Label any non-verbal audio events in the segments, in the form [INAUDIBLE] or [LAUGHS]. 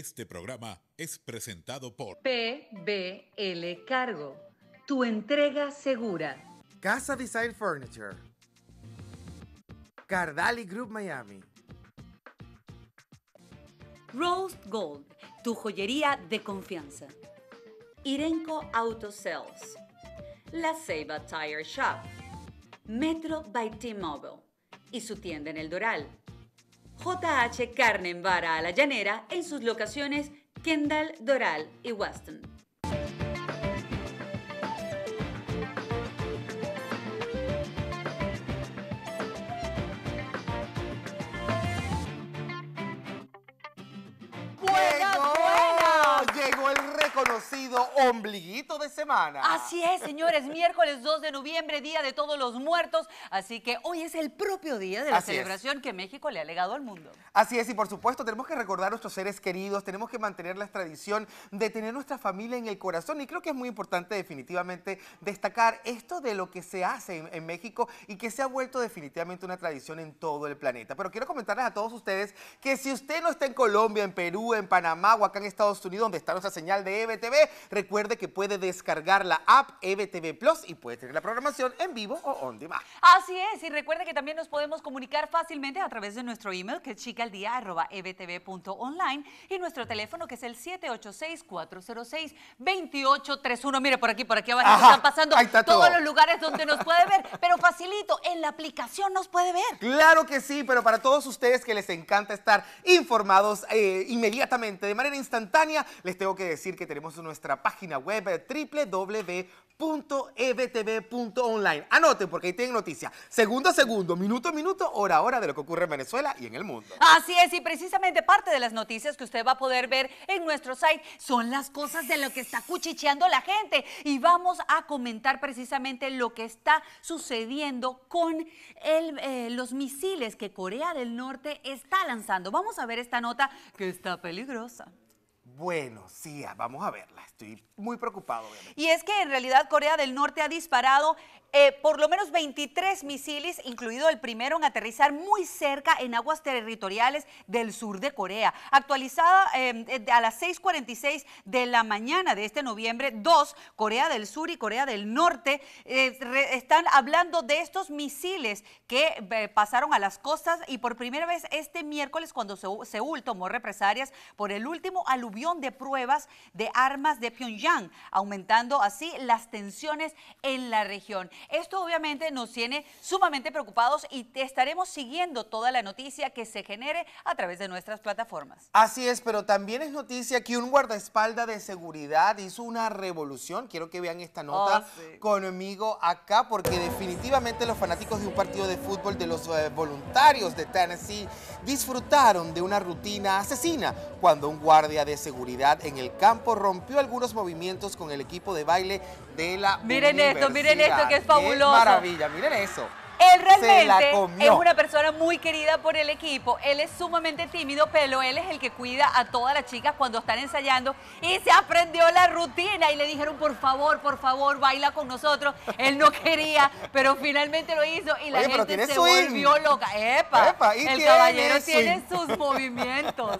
Este programa es presentado por PBL Cargo, tu entrega segura. Casa Design Furniture. Cardali Group Miami. Rose Gold, tu joyería de confianza. Irenco Auto Sales. La Ceiba Tire Shop. Metro by T-Mobile. Y su tienda en el Doral JH en Vara a la Llanera en sus locaciones Kendall, Doral y Weston. liguito de semana. Así es, señores, [LAUGHS] miércoles 2 de noviembre, Día de Todos los Muertos, así que hoy es el propio día de la celebración que México le ha legado al mundo. Así es, y por supuesto tenemos que recordar a nuestros seres queridos, tenemos que mantener la tradición de tener nuestra familia en el corazón y creo que es muy importante definitivamente destacar esto de lo que se hace en, México y que se ha vuelto definitivamente una tradición en todo el planeta. Pero quiero comentarles a todos ustedes que si usted no está en Colombia, en Perú, en Panamá o acá en Estados Unidos, donde está nuestra señal de EBTV, recuerde que puede descargar la app EBTV Plus y puede tener la programación en vivo o on demand. Así es, y recuerde que también nos podemos comunicar fácilmente a través de nuestro email que es chicaldía.ebtv.online y nuestro teléfono que es el 786-406-2831. Mire, por aquí, por aquí abajo están pasando todos los lugares donde nos puede ver, pero facilito, en la aplicación nos puede ver. Claro que sí, pero para todos ustedes que les encanta estar informados eh, inmediatamente, de manera instantánea, les tengo que decir que tenemos nuestra página web web eh, www.ebtv.online. Anoten porque ahí tienen noticias. Segundo a segundo, minuto a minuto, hora a hora de lo que ocurre en Venezuela y en el mundo. Así es, y precisamente parte de las noticias que usted va a poder ver en nuestro site son las cosas de lo que está cuchicheando la gente. Y vamos a comentar precisamente lo que está sucediendo con eh, los misiles que Corea del Norte está lanzando. Vamos a ver esta nota que está peligrosa. Bueno, sí, ah, vamos a verla. Estoy muy preocupado. Y es que en realidad Corea del Norte ha disparado eh, por lo menos 23 misiles, incluido el primero en aterrizar muy cerca en aguas territoriales del sur de Corea. Actualizada eh, a las 6.46 de la mañana de este noviembre, dos, Corea del Sur y Corea del Norte, eh, están hablando de estos misiles que pasaron a las costas y por primera vez este miércoles cuando Seúl tomó represalias por el último aluvión de pruebas de armas de Pyongyang, aumentando así las tensiones en la región. Esto obviamente nos tiene sumamente preocupados y estaremos siguiendo toda la noticia que se genere a través de nuestras plataformas. Así es, pero también es noticia que un guardaespaldas de seguridad hizo una revolución. Quiero que vean esta nota ah, conmigo acá porque definitivamente los fanáticos de un partido de fútbol de los eh, voluntarios de Tennessee disfrutaron de una rutina asesina cuando un guardia de seguridad en el campo rompió algunos movimientos con el equipo de baile de la Miren esto, miren esto que es fabuloso. maravilla, miren eso. Él realmente es una persona muy querida por el equipo. Él es sumamente tímido, pero él es el que cuida a todas las chicas cuando están ensayando. Y se aprendió la rutina y le dijeron, por favor, por favor, baila con nosotros. Él no quería, [LAUGHS] pero finalmente lo hizo y la gente se volvió loca. Epa, el caballero tiene sus [LAUGHS] movimientos.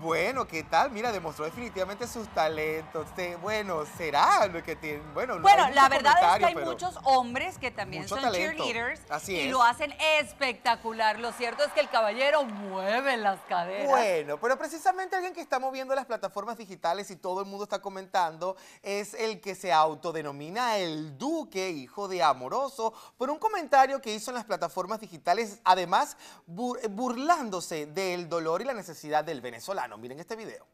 Bueno, ¿qué tal? Mira, demostró definitivamente sus talentos. Bueno, será lo que tiene. Bueno, la verdad es que hay muchos hombres que también son cheerleaders y lo hacen espectacular. Lo cierto es que el caballero mueve las caderas. Bueno, pero precisamente alguien que está moviendo las plataformas digitales y todo el mundo está comentando es el que se autodenomina el Duque, hijo de Amoroso, por un comentario que hizo en las plataformas digitales, además burlándose del dolor y la necesidad del venezolano. Miren este video.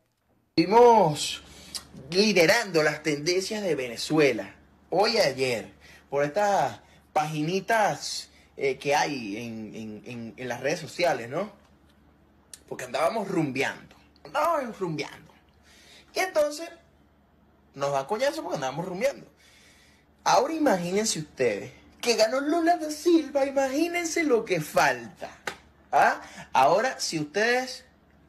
vimos liderando las tendencias de Venezuela. Hoy y ayer, por estas paginitas eh, que hay en, las redes sociales, ¿no? Porque andábamos rumbeando. Andábamos rumbeando. Y entonces, nos da coñazo porque andábamos rumbeando. Ahora imagínense ustedes que ganó Lula de Silva, imagínense lo que falta. ¿ah? Ahora, si ustedes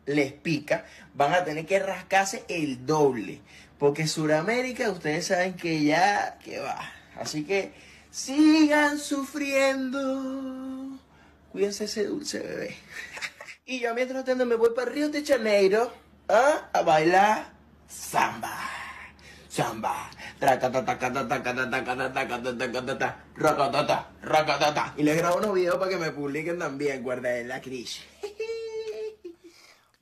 les pica, van a tener que rascarse el doble. Porque Sudamérica, ustedes saben que ya, que va. Así que sigan sufriendo. Cuídense ese dulce bebé. [LAUGHS] y yo mientras tanto me voy para Río de Janeiro ¿ah? a bailar samba. Samba. Y les grabo unos videos para que me publiquen también, guarda en la crisis. [LAUGHS]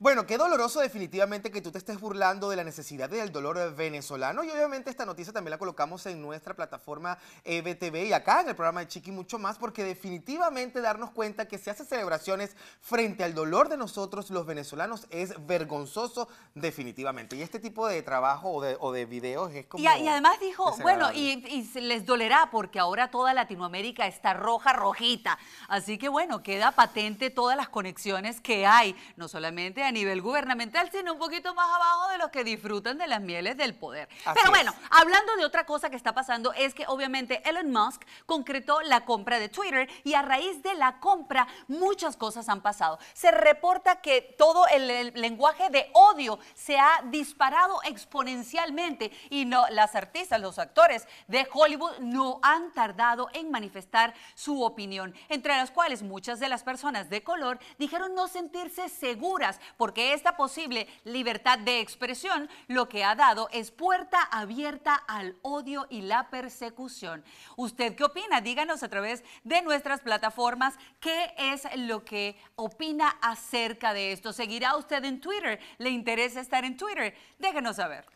Bueno, qué doloroso definitivamente que tú te estés burlando de la necesidad del dolor venezolano y obviamente esta noticia también la colocamos en nuestra plataforma EBTV eh, y acá en el programa de Chiqui mucho más porque definitivamente darnos cuenta que se hacen celebraciones frente al dolor de nosotros los venezolanos es vergonzoso definitivamente y este tipo de trabajo o de, videos es como... Y, además dijo, bueno, y, y les dolerá porque ahora toda Latinoamérica está roja, rojita, así que bueno, queda patente todas las conexiones que hay, no solamente a nivel gubernamental, sino un poquito más abajo de los que disfrutan de las mieles del poder. Pero bueno, hablando de otra cosa que está pasando es que obviamente Elon Musk concretó la compra de Twitter y a raíz de la compra muchas cosas han pasado. Se reporta que todo el, lenguaje de odio se ha disparado exponencialmente y no las artistas, los actores de Hollywood no han tardado en manifestar su opinión, entre las cuales muchas de las personas de color dijeron no sentirse seguras porque esta posible libertad de expresión lo que ha dado es puerta abierta al odio y la persecución. ¿Usted qué opina? Díganos a través de nuestras plataformas qué es lo que opina acerca de esto. ¿Seguirá usted en Twitter? ¿Le interesa estar en Twitter? Déjenos saber.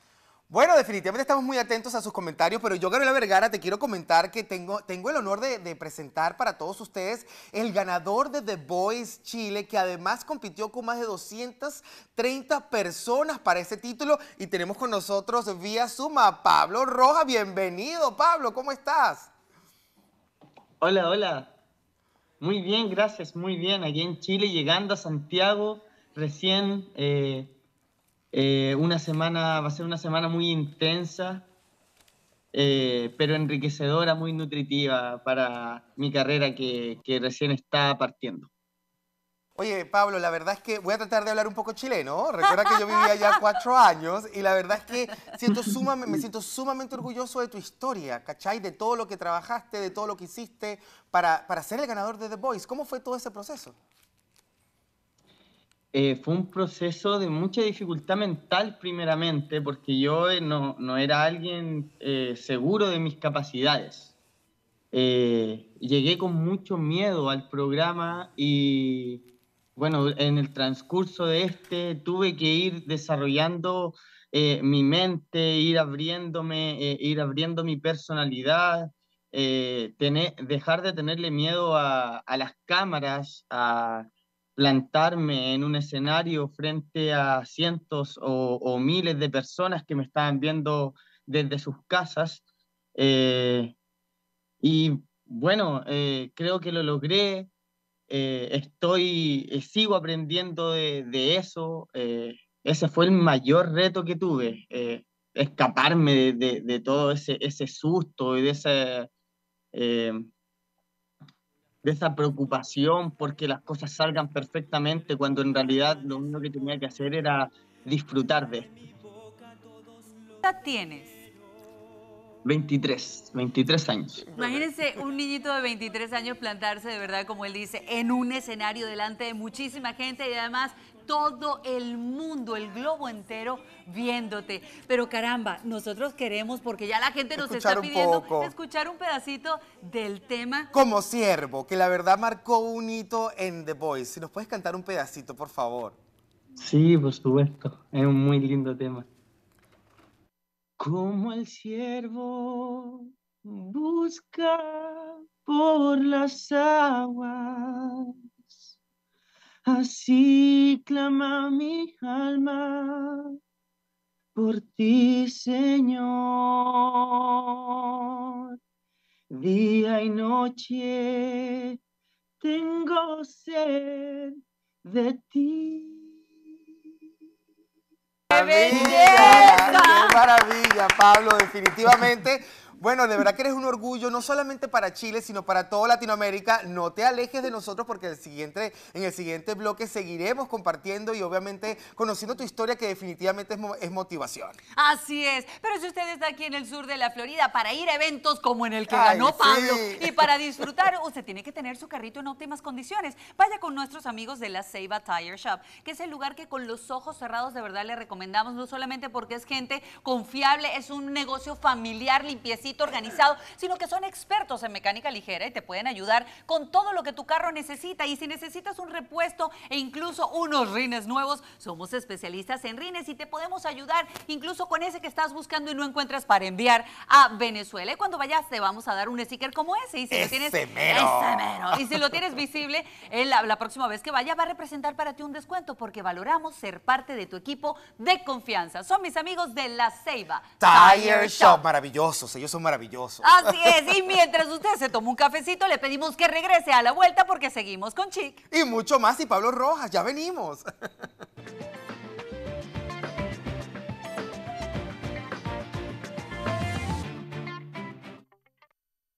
Bueno, definitivamente estamos muy atentos a sus comentarios, pero yo, Gabriela Vergara, te quiero comentar que tengo, el honor de, presentar para todos ustedes el ganador de The Boys Chile, que además compitió con más de 230 personas para ese título y tenemos con nosotros vía suma Pablo Roja. Bienvenido, Pablo, ¿cómo estás? Hola, hola. Muy bien, gracias, muy bien. Allí en Chile, llegando a Santiago, recién... Eh, eh, una semana, va a ser una semana muy intensa, eh, pero enriquecedora, muy nutritiva para mi carrera que, recién está partiendo. Oye, Pablo, la verdad es que voy a tratar de hablar un poco chileno. Recuerda que yo vivía ya cuatro años y la verdad es que siento me siento sumamente orgulloso de tu historia, ¿cachai? De todo lo que trabajaste, de todo lo que hiciste para, para ser el ganador de The Voice. ¿Cómo fue todo ese proceso? Eh, fue un proceso de mucha dificultad mental primeramente, porque yo eh, no, no era alguien eh, seguro de mis capacidades. llegué con mucho miedo al programa y bueno, en el transcurso de este tuve que ir desarrollando mi mente, ir abriéndome, ir abriendo mi personalidad, dejar de tenerle miedo a, a las cámaras, a, plantarme en un escenario frente a cientos o, miles de personas que me estaban viendo desde sus casas. Eh, y bueno, eh, creo que lo logré. Eh, estoy, sigo aprendiendo de, eso. ese fue el mayor reto que tuve, escaparme de, todo ese, ese, susto y de ese de esa preocupación porque las cosas salgan perfectamente, cuando en realidad lo único que tenía que hacer era disfrutar de esto. ¿Cuántas tienes? 23, 23 años. Imagínense un niñito de 23 años plantarse de verdad, como él dice, en un escenario delante de muchísima gente y además todo el mundo, el globo entero viéndote. Pero caramba, nosotros queremos, porque ya la gente nos está pidiendo escuchar un pedacito del tema. Como siervo, que la verdad marcó un hito en The Voice. Si nos puedes cantar un pedacito, por favor. Sí, por supuesto. Es un muy lindo tema. Como el siervo busca por las aguas Así clama mi alma por ti, Señor. Día y noche tengo sed de ti. ¡Qué maravilla, Pablo! Definitivamente bueno, de verdad que eres un orgullo, no solamente para Chile, sino para toda Latinoamérica. No te alejes de nosotros porque el siguiente, en el siguiente bloque seguiremos compartiendo y obviamente conociendo tu historia que definitivamente es, motivación. Así es. Pero si usted está aquí en el sur de la Florida para ir a eventos como en el que ganó Pablo y para disfrutar, usted tiene que tener su carrito en óptimas condiciones. Vaya con nuestros amigos de la Seiba Tire Shop, que es el lugar que con los ojos cerrados de verdad le recomendamos, no solamente porque es gente confiable, es un negocio familiar, limpieza organizado, sino que son expertos en mecánica ligera y te pueden ayudar con todo lo que tu carro necesita. Y si necesitas un repuesto e incluso unos rines nuevos, somos especialistas en rines y te podemos ayudar incluso con ese que estás buscando y no encuentras para enviar a Venezuela. Y cuando vayas te vamos a dar un sticker como ese. Y si ese lo tienes, mero. Ese mero. Y si lo tienes visible, eh, la, la próxima vez que vaya va a representar para ti un descuento porque valoramos ser parte de tu equipo de confianza. Son mis amigos de La Ceiba. Tire, Shop. Shop, maravillosos. Ellos son maravilloso. Así es, y mientras usted se toma un cafecito, le pedimos que regrese a la vuelta porque seguimos con Chic. Y mucho más y Pablo Rojas, ya venimos. [LAUGHS]